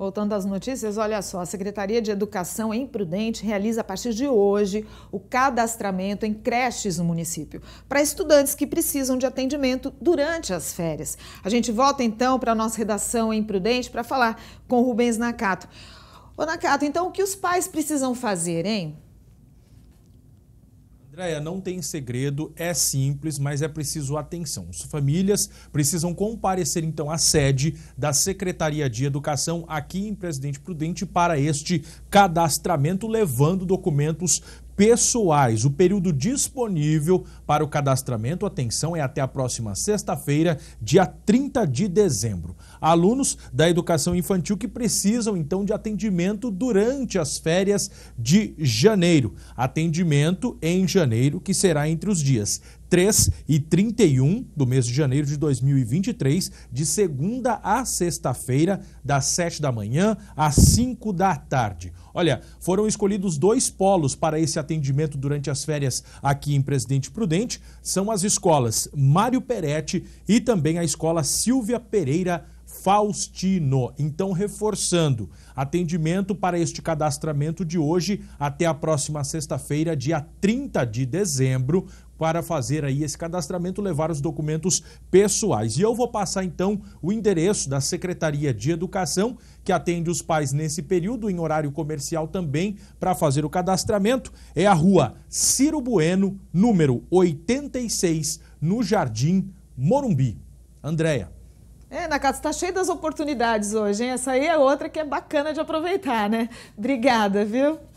Voltando às notícias, olha só, a Secretaria de Educação em Prudente realiza a partir de hoje o cadastramento em creches no município para estudantes que precisam de atendimento durante as férias. A gente volta então para a nossa redação em Prudente para falar com Rubens Nakato. Ô Nakato, então o que os pais precisam fazer, hein? Andréia, não tem segredo, é simples, mas é preciso atenção. As famílias precisam comparecer então à sede da Secretaria de Educação aqui em Presidente Prudente para este cadastramento, levando documentos pessoais. O período disponível para o cadastramento, atenção, é até a próxima sexta-feira, dia 30 de dezembro. Alunos da educação infantil que precisam então de atendimento durante as férias de janeiro. Atendimento em janeiro que será entre os dias 3 e 31 do mês de janeiro de 2023, de segunda a sexta-feira, das 7 da manhã às 5 da tarde. Olha, foram escolhidos dois polos para esse atendimento durante as férias aqui em Presidente Prudente. São as escolas Mário Peretti e também a escola Silvia Pereira Faustino. Então, reforçando, atendimento para este cadastramento de hoje até a próxima sexta-feira, dia 30 de dezembro, para fazer aí esse cadastramento, levar os documentos pessoais. E eu vou passar então o endereço da Secretaria de Educação, que atende os pais nesse período, em horário comercial também, para fazer o cadastramento. É a rua Ciro Bueno, número 86, no Jardim Morumbi. Andréia. É, Nakatsu, está cheio das oportunidades hoje, hein? Essa aí é outra que é bacana de aproveitar, né? Obrigada, viu?